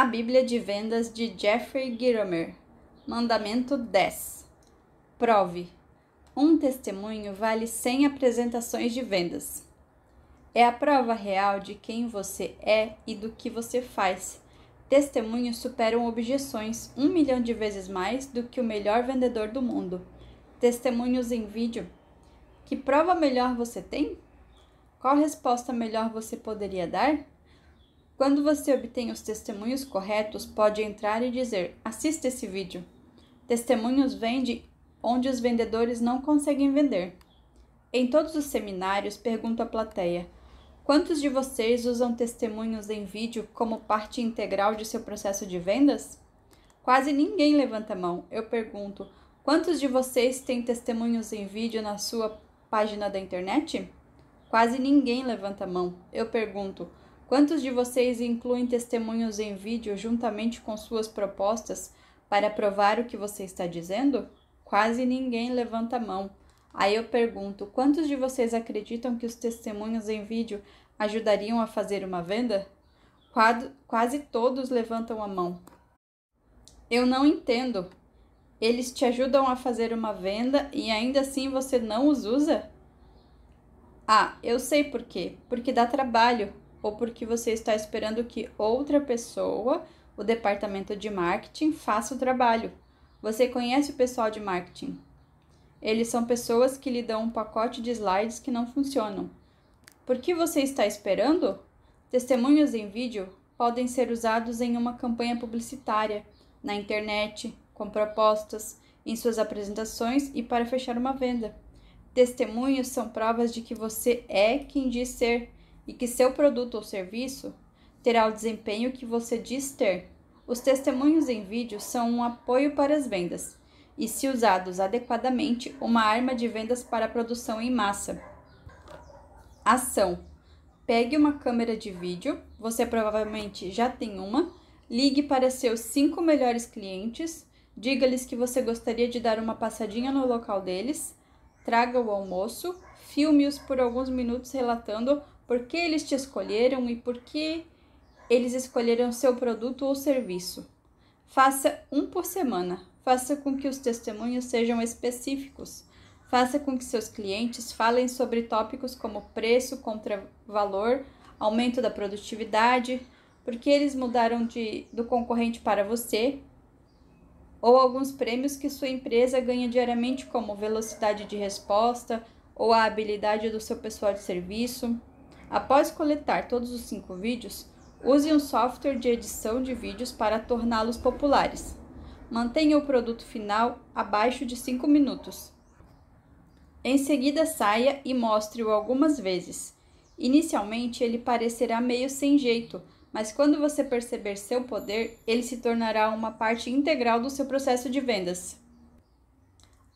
A Bíblia de Vendas de Jeffrey Gitomer. Mandamento 10. Prove. Um testemunho vale 100 apresentações de vendas. É a prova real de quem você é e do que você faz. Testemunhos superam objeções um milhão de vezes mais do que o melhor vendedor do mundo. Testemunhos em vídeo. Que prova melhor você tem? Qual resposta melhor você poderia dar? Quando você obtém os testemunhos corretos, pode entrar e dizer: assista esse vídeo. Testemunhos vende onde os vendedores não conseguem vender. Em todos os seminários, pergunto à plateia: quantos de vocês usam testemunhos em vídeo como parte integral de seu processo de vendas? Quase ninguém levanta a mão. Eu pergunto: quantos de vocês têm testemunhos em vídeo na sua página da internet? Quase ninguém levanta a mão. Eu pergunto: Quantos de vocês incluem testemunhos em vídeo juntamente com suas propostas para provar o que você está dizendo? Quase ninguém levanta a mão. Aí eu pergunto: quantos de vocês acreditam que os testemunhos em vídeo ajudariam a fazer uma venda? Quase todos levantam a mão. Eu não entendo. Eles te ajudam a fazer uma venda e ainda assim você não os usa? Ah, eu sei por quê. Porque dá trabalho ou porque você está esperando que outra pessoa, o departamento de marketing, faça o trabalho. Você conhece o pessoal de marketing? Eles são pessoas que lhe dão um pacote de slides que não funcionam. Por que você está esperando? Testemunhos em vídeo podem ser usados em uma campanha publicitária, na internet, com propostas, em suas apresentações e para fechar uma venda. Testemunhos são provas de que você é quem diz ser e que seu produto ou serviço terá o desempenho que você diz ter. Os testemunhos em vídeo são um apoio para as vendas e, se usados adequadamente, uma arma de vendas para a produção em massa. Ação: pegue uma câmera de vídeo, você provavelmente já tem uma, ligue para seus cinco melhores clientes, diga-lhes que você gostaria de dar uma passadinha no local deles, traga o almoço, filme-os por alguns minutos relatando por que eles te escolheram e por que eles escolheram seu produto ou serviço. Faça um por semana. Faça com que os testemunhos sejam específicos. Faça com que seus clientes falem sobre tópicos como preço contra valor, aumento da produtividade, porque eles mudaram de, do concorrente para você, ou alguns prêmios que sua empresa ganha diariamente, como velocidade de resposta ou a habilidade do seu pessoal de serviço. Após coletar todos os cinco vídeos, use um software de edição de vídeos para torná-los populares. Mantenha o produto final abaixo de 5 minutos. Em seguida, saia e mostre-o algumas vezes. Inicialmente, ele parecerá meio sem jeito, mas quando você perceber seu poder, ele se tornará uma parte integral do seu processo de vendas.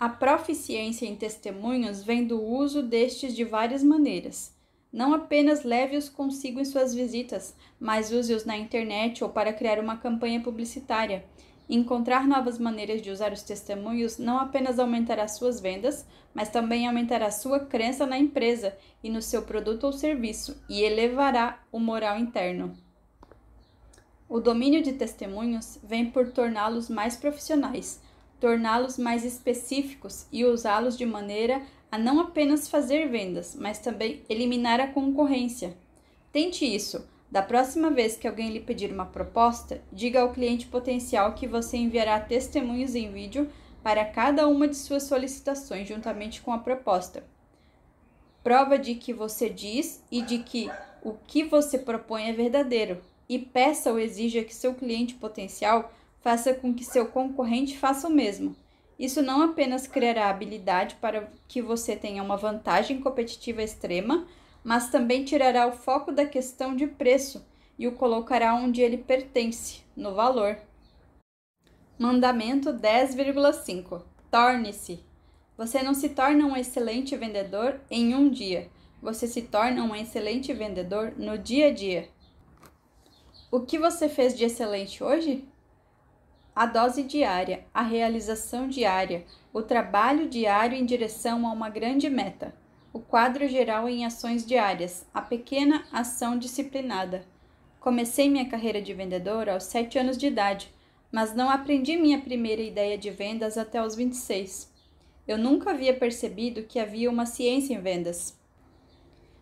A proficiência em testemunhos vem do uso destes de várias maneiras. Não apenas leve-os consigo em suas visitas, mas use-os na internet ou para criar uma campanha publicitária. Encontrar novas maneiras de usar os testemunhos não apenas aumentará suas vendas, mas também aumentará sua crença na empresa e no seu produto ou serviço e elevará o moral interno. O domínio de testemunhos vem por torná-los mais profissionais, torná-los mais específicos e usá-los de maneira a não apenas fazer vendas, mas também eliminar a concorrência. Tente isso. Da próxima vez que alguém lhe pedir uma proposta, diga ao cliente potencial que você enviará testemunhos em vídeo para cada uma de suas solicitações juntamente com a proposta. Prova de que você diz e de que o que você propõe é verdadeiro. E peça ou exija que seu cliente potencial faça com que seu concorrente faça o mesmo. Isso não apenas criará habilidade para que você tenha uma vantagem competitiva extrema, mas também tirará o foco da questão de preço e o colocará onde ele pertence, no valor. Mandamento 10,5 Torne-se. Você não se torna um excelente vendedor em um dia, você se torna um excelente vendedor no dia a dia. O que você fez de excelente hoje? a dose diária, a realização diária, o trabalho diário em direção a uma grande meta, o quadro geral em ações diárias, a pequena ação disciplinada. Comecei minha carreira de vendedor aos 7 anos de idade, mas não aprendi minha primeira ideia de vendas até os 26. Eu nunca havia percebido que havia uma ciência em vendas.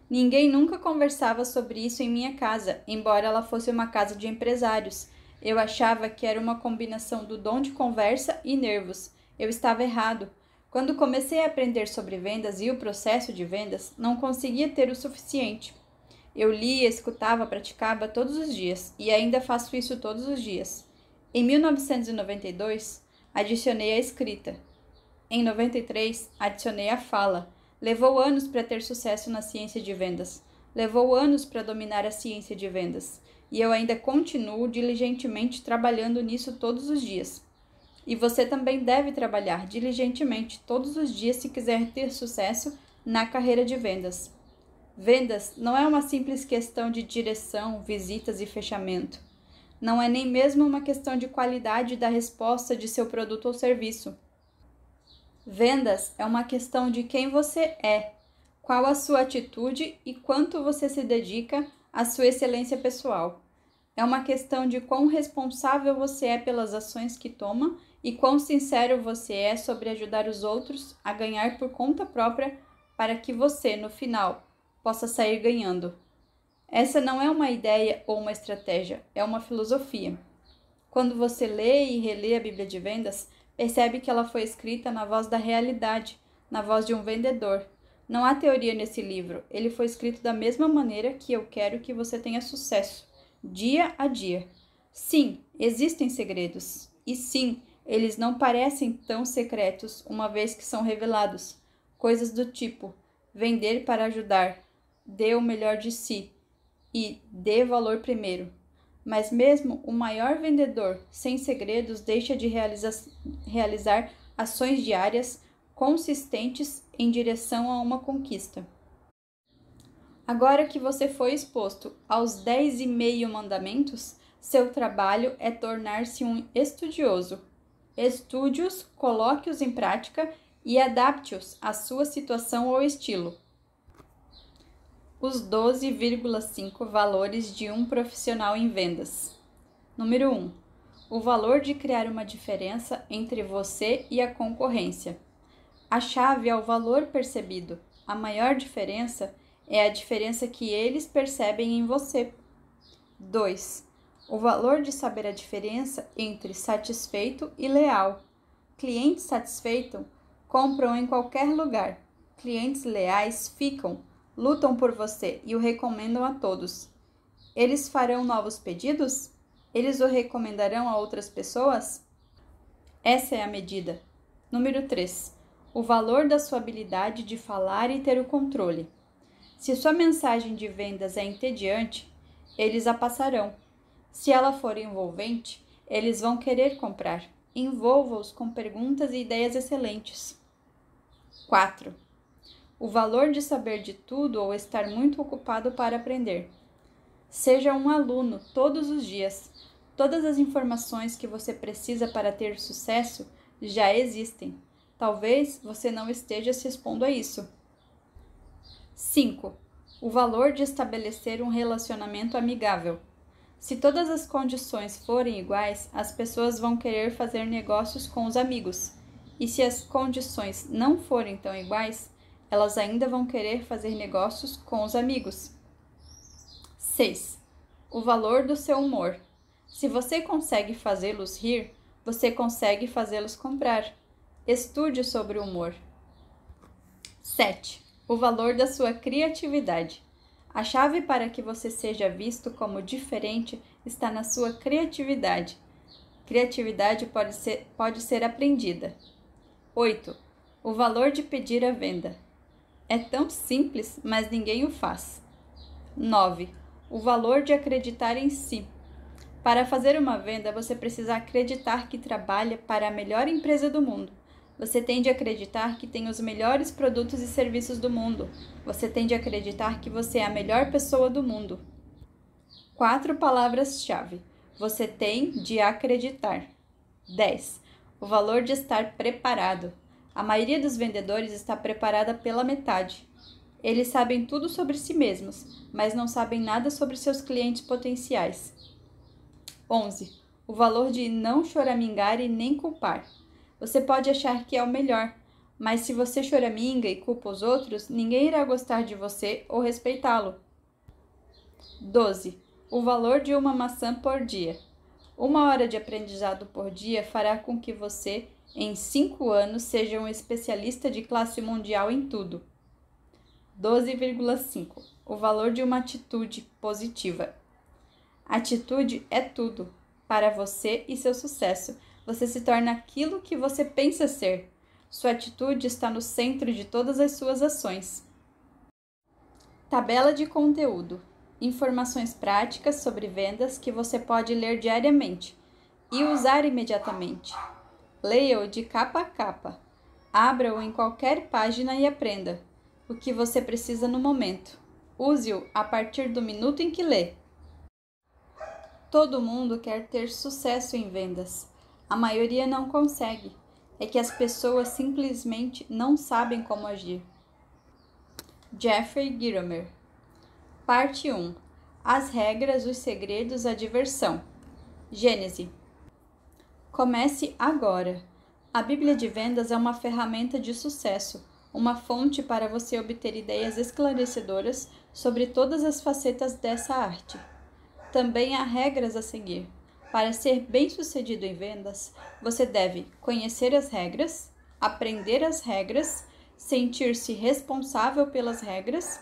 Ninguém nunca conversava sobre isso em minha casa, embora ela fosse uma casa de empresários eu achava que era uma combinação do dom de conversa e nervos. Eu estava errado. Quando comecei a aprender sobre vendas e o processo de vendas, não conseguia ter o suficiente. Eu lia, escutava, praticava todos os dias e ainda faço isso todos os dias. Em 1992, adicionei a escrita. Em 93, adicionei a fala. Levou anos para ter sucesso na ciência de vendas. Levou anos para dominar a ciência de vendas e eu ainda continuo diligentemente trabalhando nisso todos os dias. E você também deve trabalhar diligentemente todos os dias se quiser ter sucesso na carreira de vendas. Vendas não é uma simples questão de direção, visitas e fechamento. Não é nem mesmo uma questão de qualidade da resposta de seu produto ou serviço. Vendas é uma questão de quem você é, qual a sua atitude e quanto você se dedica a sua excelência pessoal. É uma questão de quão responsável você é pelas ações que toma e quão sincero você é sobre ajudar os outros a ganhar por conta própria para que você, no final, possa sair ganhando. Essa não é uma ideia ou uma estratégia, é uma filosofia. Quando você lê e relê a Bíblia de Vendas, percebe que ela foi escrita na voz da realidade, na voz de um vendedor, não há teoria nesse livro, ele foi escrito da mesma maneira que eu quero que você tenha sucesso, dia a dia. Sim, existem segredos, e sim, eles não parecem tão secretos uma vez que são revelados. Coisas do tipo: vender para ajudar, dê o melhor de si e dê valor primeiro. Mas mesmo o maior vendedor sem segredos deixa de realiza- realizar ações diárias consistentes em direção a uma conquista. Agora que você foi exposto aos dez e meio mandamentos, seu trabalho é tornar-se um estudioso. Estude-os, coloque-os em prática e adapte-os à sua situação ou estilo. Os 12,5 valores de um profissional em vendas. Número 1. O valor de criar uma diferença entre você e a concorrência. A chave é o valor percebido. A maior diferença é a diferença que eles percebem em você. 2. O valor de saber a diferença entre satisfeito e leal. Clientes satisfeitos compram em qualquer lugar. Clientes leais ficam, lutam por você e o recomendam a todos. Eles farão novos pedidos? Eles o recomendarão a outras pessoas? Essa é a medida. Número 3 o valor da sua habilidade de falar e ter o controle. Se sua mensagem de vendas é entediante, eles a passarão. Se ela for envolvente, eles vão querer comprar. Envolva-os com perguntas e ideias excelentes. 4. O valor de saber de tudo ou estar muito ocupado para aprender. Seja um aluno todos os dias. Todas as informações que você precisa para ter sucesso já existem. Talvez você não esteja se expondo a isso. 5. O valor de estabelecer um relacionamento amigável. Se todas as condições forem iguais, as pessoas vão querer fazer negócios com os amigos. E se as condições não forem tão iguais, elas ainda vão querer fazer negócios com os amigos. 6. O valor do seu humor. Se você consegue fazê-los rir, você consegue fazê-los comprar. Estude sobre o humor. 7. O valor da sua criatividade. A chave para que você seja visto como diferente está na sua criatividade. Criatividade pode ser, pode ser aprendida. 8. O valor de pedir a venda. É tão simples, mas ninguém o faz. 9. O valor de acreditar em si. Para fazer uma venda, você precisa acreditar que trabalha para a melhor empresa do mundo. Você tende a acreditar que tem os melhores produtos e serviços do mundo. Você tende a acreditar que você é a melhor pessoa do mundo. Quatro palavras-chave. Você tem de acreditar. 10. O valor de estar preparado. A maioria dos vendedores está preparada pela metade. Eles sabem tudo sobre si mesmos, mas não sabem nada sobre seus clientes potenciais. 11. O valor de não choramingar e nem culpar. Você pode achar que é o melhor, mas se você choraminga e culpa os outros, ninguém irá gostar de você ou respeitá-lo. 12. O valor de uma maçã por dia. Uma hora de aprendizado por dia fará com que você, em cinco anos, seja um especialista de classe mundial em tudo. 12,5 O valor de uma atitude positiva. Atitude é tudo para você e seu sucesso você se torna aquilo que você pensa ser. Sua atitude está no centro de todas as suas ações. Tabela de conteúdo: informações práticas sobre vendas que você pode ler diariamente e usar imediatamente. Leia-o de capa a capa. Abra-o em qualquer página e aprenda o que você precisa no momento. Use-o a partir do minuto em que lê. Todo mundo quer ter sucesso em vendas. A maioria não consegue. É que as pessoas simplesmente não sabem como agir. Jeffrey Giromer Parte 1 As regras, os segredos, a diversão. Gênese Comece agora. A Bíblia de Vendas é uma ferramenta de sucesso, uma fonte para você obter ideias esclarecedoras sobre todas as facetas dessa arte. Também há regras a seguir. Para ser bem-sucedido em vendas, você deve conhecer as regras, aprender as regras, sentir-se responsável pelas regras,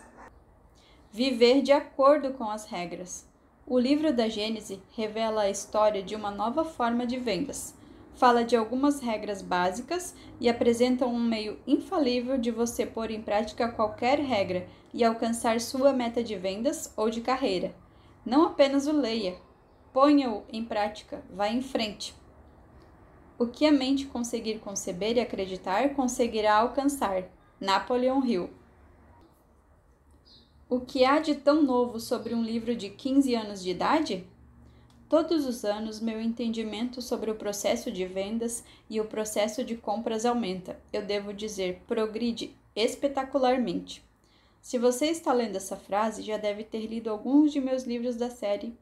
viver de acordo com as regras. O livro da Gênese revela a história de uma nova forma de vendas. Fala de algumas regras básicas e apresenta um meio infalível de você pôr em prática qualquer regra e alcançar sua meta de vendas ou de carreira. Não apenas o leia, Ponha-o em prática, vá em frente. O que a mente conseguir conceber e acreditar, conseguirá alcançar. Napoleon Hill. O que há de tão novo sobre um livro de 15 anos de idade? Todos os anos, meu entendimento sobre o processo de vendas e o processo de compras aumenta. Eu devo dizer, progride espetacularmente. Se você está lendo essa frase, já deve ter lido alguns de meus livros da série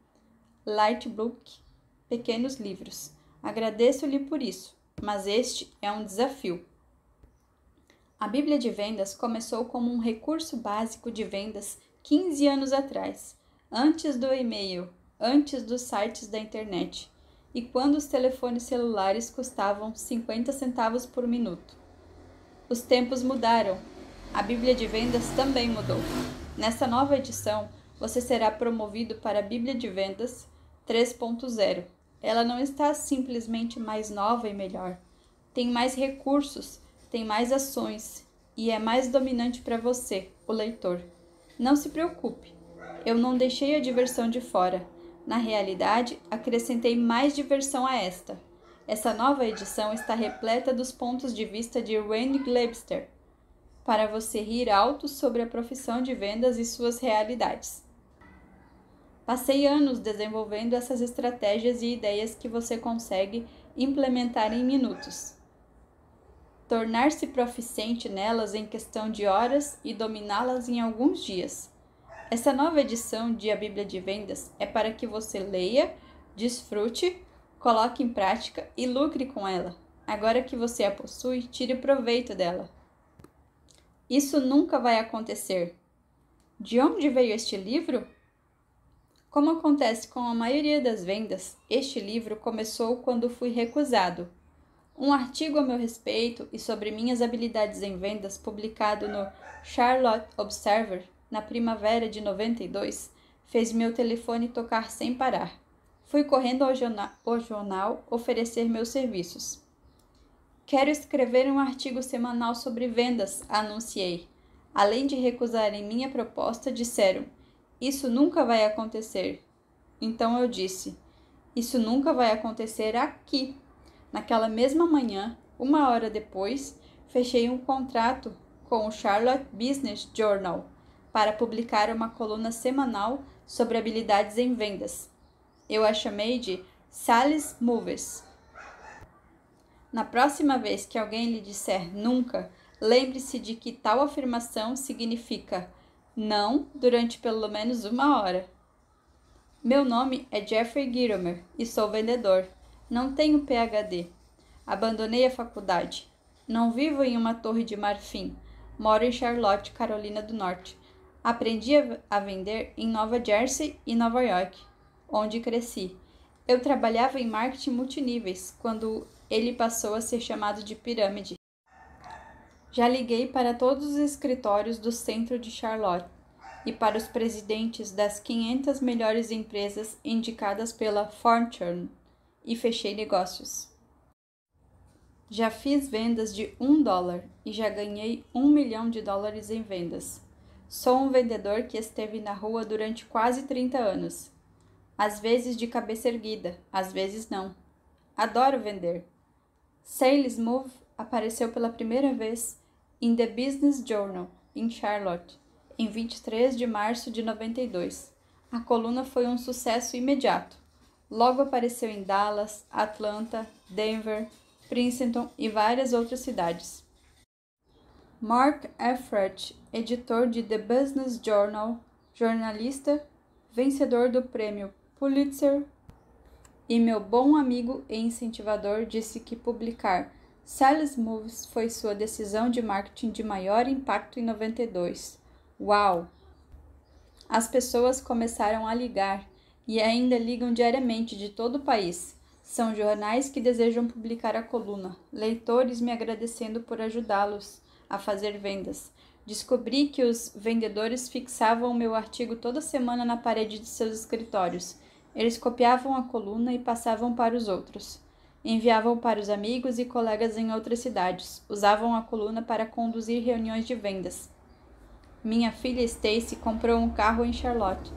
Lightbook Pequenos Livros. Agradeço-lhe por isso, mas este é um desafio. A Bíblia de Vendas começou como um recurso básico de vendas 15 anos atrás, antes do e-mail, antes dos sites da internet e quando os telefones celulares custavam 50 centavos por minuto. Os tempos mudaram. A Bíblia de Vendas também mudou. Nesta nova edição, você será promovido para a Bíblia de Vendas 3.0. Ela não está simplesmente mais nova e melhor. Tem mais recursos, tem mais ações e é mais dominante para você, o leitor. Não se preocupe, eu não deixei a diversão de fora. Na realidade, acrescentei mais diversão a esta. Essa nova edição está repleta dos pontos de vista de Randy Glebster, para você rir alto sobre a profissão de vendas e suas realidades. Passei anos desenvolvendo essas estratégias e ideias que você consegue implementar em minutos. Tornar-se proficiente nelas em questão de horas e dominá-las em alguns dias. Essa nova edição de A Bíblia de Vendas é para que você leia, desfrute, coloque em prática e lucre com ela. Agora que você a possui, tire proveito dela. Isso nunca vai acontecer. De onde veio este livro? Como acontece com a maioria das vendas, este livro começou quando fui recusado. Um artigo a meu respeito e sobre minhas habilidades em vendas, publicado no Charlotte Observer na primavera de 92, fez meu telefone tocar sem parar. Fui correndo ao jornal, ao jornal oferecer meus serviços. Quero escrever um artigo semanal sobre vendas, anunciei. Além de recusarem minha proposta, disseram: isso nunca vai acontecer. Então eu disse: Isso nunca vai acontecer aqui. Naquela mesma manhã, uma hora depois, fechei um contrato com o Charlotte Business Journal para publicar uma coluna semanal sobre habilidades em vendas. Eu a chamei de Sales Movers. Na próxima vez que alguém lhe disser nunca, lembre-se de que tal afirmação significa não durante pelo menos uma hora. Meu nome é Jeffrey Giromer e sou vendedor. Não tenho PhD. Abandonei a faculdade. Não vivo em uma torre de marfim. Moro em Charlotte, Carolina do Norte. Aprendi a vender em Nova Jersey e Nova York, onde cresci. Eu trabalhava em marketing multiníveis quando ele passou a ser chamado de pirâmide. Já liguei para todos os escritórios do centro de Charlotte e para os presidentes das 500 melhores empresas indicadas pela Fortune e fechei negócios. Já fiz vendas de um dólar e já ganhei um milhão de dólares em vendas. Sou um vendedor que esteve na rua durante quase 30 anos. Às vezes de cabeça erguida, às vezes não. Adoro vender. Sales move apareceu pela primeira vez em The Business Journal, em Charlotte, em 23 de março de 92. A coluna foi um sucesso imediato. Logo apareceu em Dallas, Atlanta, Denver, Princeton e várias outras cidades. Mark Effrett, editor de The Business Journal, jornalista, vencedor do prêmio Pulitzer e meu bom amigo e incentivador, disse que publicar Sales Moves foi sua decisão de marketing de maior impacto em 92. Uau! As pessoas começaram a ligar e ainda ligam diariamente de todo o país. São jornais que desejam publicar a coluna, leitores me agradecendo por ajudá-los a fazer vendas. Descobri que os vendedores fixavam o meu artigo toda semana na parede de seus escritórios. Eles copiavam a coluna e passavam para os outros. Enviavam para os amigos e colegas em outras cidades. Usavam a coluna para conduzir reuniões de vendas. Minha filha Stacy comprou um carro em Charlotte.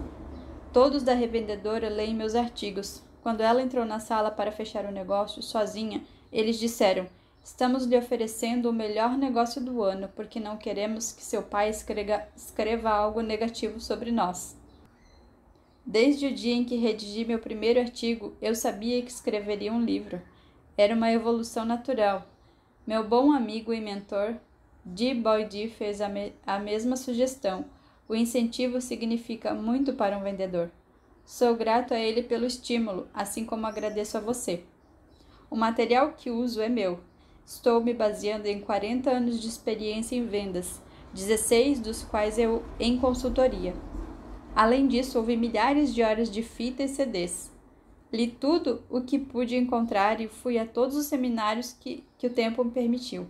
Todos da revendedora leem meus artigos. Quando ela entrou na sala para fechar o negócio, sozinha, eles disseram: Estamos lhe oferecendo o melhor negócio do ano, porque não queremos que seu pai escreva, escreva algo negativo sobre nós. Desde o dia em que redigi meu primeiro artigo, eu sabia que escreveria um livro. Era uma evolução natural. Meu bom amigo e mentor, D. Boyd, fez a, me a mesma sugestão. O incentivo significa muito para um vendedor. Sou grato a ele pelo estímulo, assim como agradeço a você. O material que uso é meu. Estou me baseando em 40 anos de experiência em vendas, 16 dos quais eu em consultoria. Além disso, ouvi milhares de horas de fita e CDs. Li tudo o que pude encontrar e fui a todos os seminários que, que o tempo me permitiu.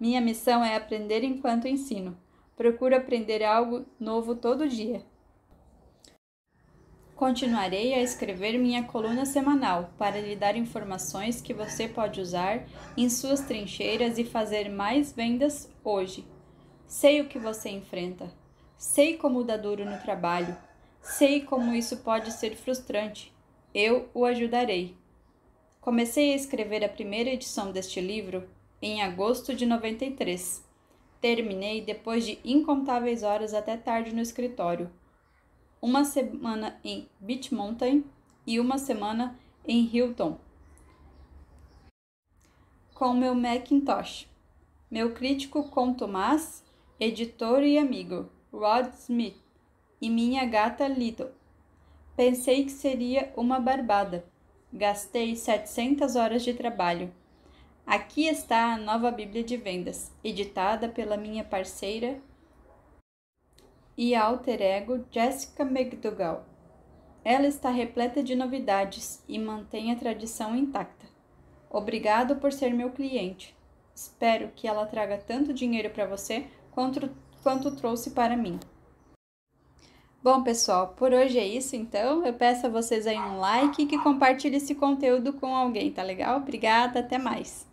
Minha missão é aprender enquanto ensino. Procuro aprender algo novo todo dia. Continuarei a escrever minha coluna semanal para lhe dar informações que você pode usar em suas trincheiras e fazer mais vendas hoje. Sei o que você enfrenta. Sei como dá duro no trabalho. Sei como isso pode ser frustrante. Eu o ajudarei. Comecei a escrever a primeira edição deste livro em agosto de 93. Terminei depois de incontáveis horas até tarde no escritório. Uma semana em Beach Mountain e uma semana em Hilton. Com meu Macintosh. Meu crítico com Tomás, editor e amigo. Rod Smith e minha gata Little. Pensei que seria uma barbada. Gastei 700 horas de trabalho. Aqui está a nova Bíblia de Vendas, editada pela minha parceira e alter ego Jessica McDougall. Ela está repleta de novidades e mantém a tradição intacta. Obrigado por ser meu cliente. Espero que ela traga tanto dinheiro para você quanto, quanto trouxe para mim. Bom, pessoal, por hoje é isso então. Eu peço a vocês aí um like e que compartilhe esse conteúdo com alguém, tá legal? Obrigada, até mais.